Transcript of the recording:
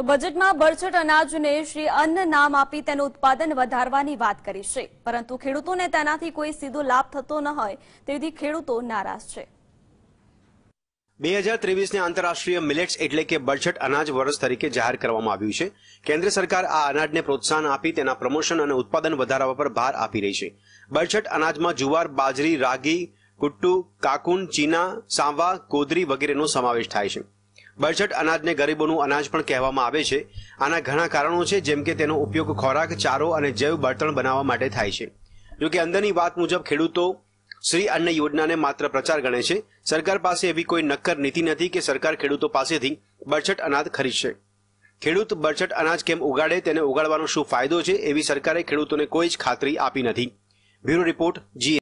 તો બજેટમાં બળછટ અનાજને શ્રી અન્ન નામ આપી તેનું ઉત્પાદન વધારવાની વાત કરી છે પરંતુ ખેડૂતોને તેનાથી કોઈ સીધો લાભ થતો ન હોય તેથી ખેડૂતો નારાજ છે બે હજાર ત્રેવીસને આંતરરાષ્ટ્રીય મિલેટ્સ એટલે કે બળછટ અનાજ વર્ષ તરીકે જાહેર કરવામાં આવ્યું છે કેન્દ્ર સરકાર આ અનાજને પ્રોત્સાહન આપી તેના પ્રમોશન અને ઉત્પાદન વધારવા પર ભાર આપી રહી છે બળછટ અનાજમાં જુવાર બાજરી રાગી કુટ્ટુ કાકુન ચીના સાંવા કોદરી વગેરેનો સમાવેશ થાય છે બળછટ અનાજને ગરીબોનું અનાજ પણ કહેવામાં આવે છે આના ઘણા કારણો છે જેમ કે તેનો ઉપયોગ ખોરાક ચારો અને જૈવ બળતણ બનાવવા માટે થાય છે જો કે અંદરની વાત મુજબ ખેડૂતો શ્રી અન્ન યોજનાને માત્ર પ્રચાર ગણે છે સરકાર પાસે એવી કોઈ નક્કર નીતિ નથી કે સરકાર ખેડૂતો પાસેથી બરછટ અનાજ ખરીદશે ખેડૂત બરછટ અનાજ કેમ ઉગાડે તેને ઉગાડવાનો શું ફાયદો છે એવી સરકારે ખેડૂતોને કોઈ જ ખાતરી આપી નથી બ્યુરો રિપોર્ટ જી